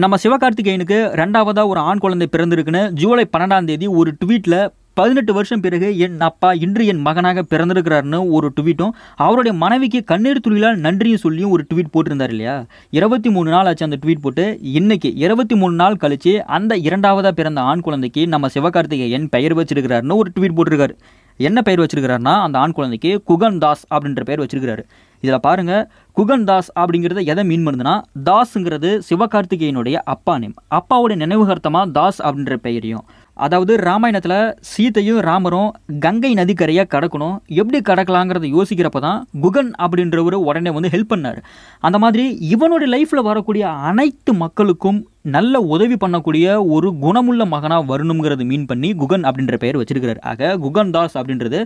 நம்ம சிவகார்த்திகேயனுக்கு ரெண்டாவதாக ஒரு ஆண் குழந்தை பிறந்திருக்குன்னு ஜூலை பன்னெண்டாம் தேதி ஒரு ட்வீட்டில் பதினெட்டு வருஷம் பிறகு என் அப்பா இன்று என் மகனாக பிறந்திருக்கிறாருன்னு ஒரு ட்வீட்டும் அவருடைய மனைவிக்கு கண்ணீர் துளியால் நன்றியும் சொல்லியும் ஒரு ட்வீட் போட்டிருந்தார் இல்லையா இருபத்தி மூணு நாள் ஆச்சு அந்த ட்வீட் போட்டு இன்னைக்கு இருபத்தி மூணு நாள் கழிச்சு அந்த இரண்டாவதாக பிறந்த ஆண் குழந்தைக்கு நம்ம சிவகார்த்திகேயன் பெயர் வச்சிருக்கிறாருன்னு ஒரு ட்வீட் போட்டிருக்காரு என்ன பெயர் வச்சிருக்கிறாருன்னா அந்த ஆண் குழந்தைக்கு குகன் தாஸ் அப்படின்ற பெயர் வச்சிருக்கிறாரு இதில் பாருங்கள் குகன் தாஸ் அப்படிங்கிறத எதை மீன் பண்ணுதுன்னா தாஸுங்கிறது சிவகார்த்திகேயனுடைய அப்பா நேம் அப்பாவுடைய நினைவுகர்த்தமாக தாஸ் அப்படின்ற பெயரையும் அதாவது ராமாயணத்தில் சீத்தையும் ராமரும் கங்கை நதிக்கரையாக கடக்கணும் எப்படி கடக்கலாங்கிறத யோசிக்கிறப்ப தான் குகன் அப்படின்றவர் உடனே வந்து ஹெல்ப் பண்ணார் அந்த மாதிரி இவனுடைய லைஃப்பில் வரக்கூடிய அனைத்து மக்களுக்கும் நல்ல உதவி பண்ணக்கூடிய ஒரு குணமுள்ள மகனாக வரணுங்கிறது மீன் பண்ணி குகன் அப்படின்ற பெயர் வச்சிருக்கிறார் ஆக குகன் தாஸ் அப்படின்றது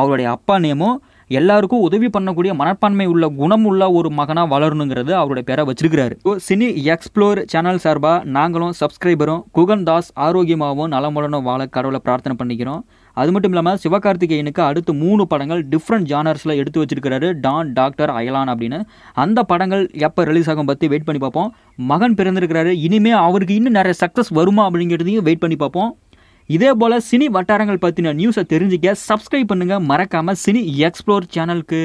அவருடைய அப்பா நேமும் எல்லாருக்கும் உதவி பண்ணக்கூடிய மனப்பான்மை உள்ள குணம் உள்ள ஒரு மகனாக வளரணுங்கிறது அவருடைய பேரை வச்சிருக்கிறாரு சினி எக்ஸ்ப்ளோர் சேனல் சார்பாக நாங்களும் சப்ஸ்கிரைபரும் குகன் தாஸ் ஆரோக்கியமாகவும் நலமுடனும் வாழ கடவுளை பிரார்த்தனை பண்ணிக்கிறோம் அது மட்டும் இல்லாமல் சிவகார்த்திகேயனுக்கு அடுத்து மூணு படங்கள் டிஃப்ரெண்ட் ஜானர்ஸில் எடுத்து வச்சிருக்கிறாரு டான் டாக்டர் அயலான் அப்படின்னு அந்த படங்கள் எப்போ ரிலீஸ் ஆகும் பற்றி வெயிட் பண்ணி பார்ப்போம் மகன் பிறந்திருக்கிறாரு இனிமேல் அவருக்கு இன்னும் நிறைய சக்ஸஸ் வருமா அப்படிங்கிறதையும் வெயிட் பண்ணி பார்ப்போம் இதே போல் சினி வட்டாரங்கள் பற்றின நியூஸை தெரிஞ்சுக்க சப்ஸ்கிரைப் பண்ணுங்கள் மறக்காமல் சினி எக்ஸ்ப்ளோர் சேனலுக்கு